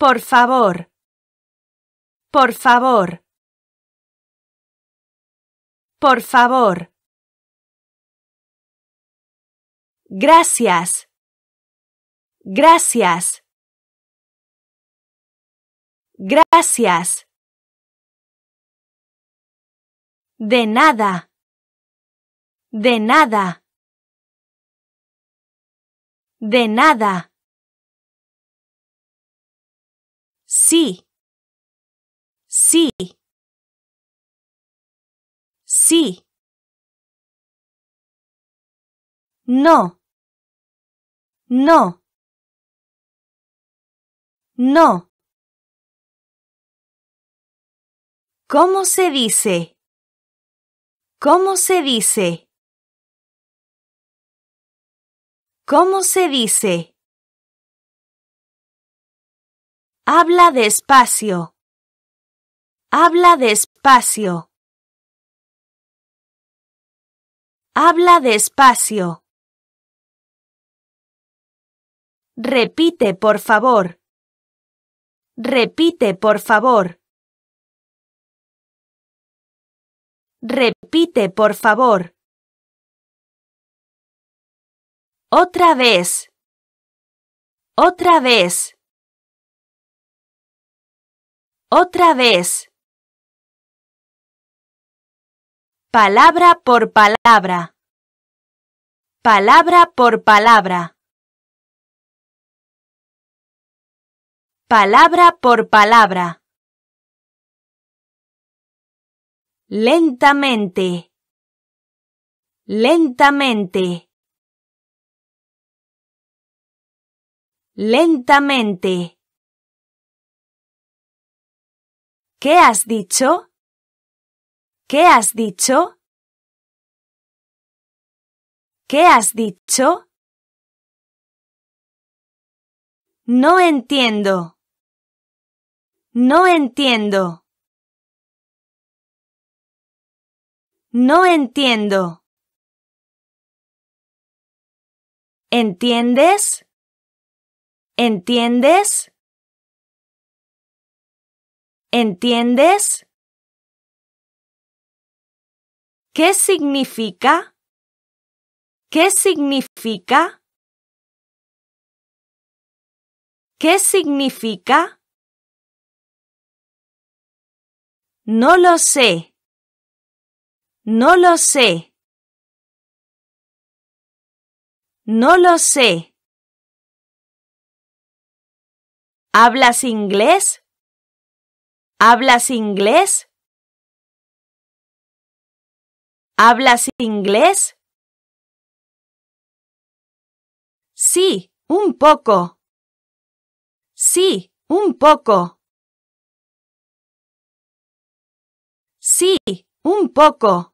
Por favor. Por favor. Por favor. Gracias. Gracias. Gracias. De nada. De nada. De nada. Sí. Sí. Sí. No. No. No. ¿Cómo se dice? ¿Cómo se dice? ¿Cómo se dice? Habla despacio. Habla despacio. Habla despacio. Repite, por favor. Repite, por favor. Repite, por favor. Otra vez. Otra vez. Otra vez. Palabra por palabra. Palabra por palabra. Palabra por palabra. Lentamente. Lentamente. Lentamente. ¿Qué has dicho? ¿Qué has dicho? ¿Qué has dicho? No entiendo. No entiendo. No entiendo. ¿Entiendes? ¿Entiendes? ¿Entiendes? ¿Qué significa? ¿Qué significa? ¿Qué significa? No lo sé. No lo sé. No lo sé. ¿Hablas inglés? ¿Hablas inglés? ¿Hablas inglés? Sí, un poco. Sí, un poco. Sí, un poco.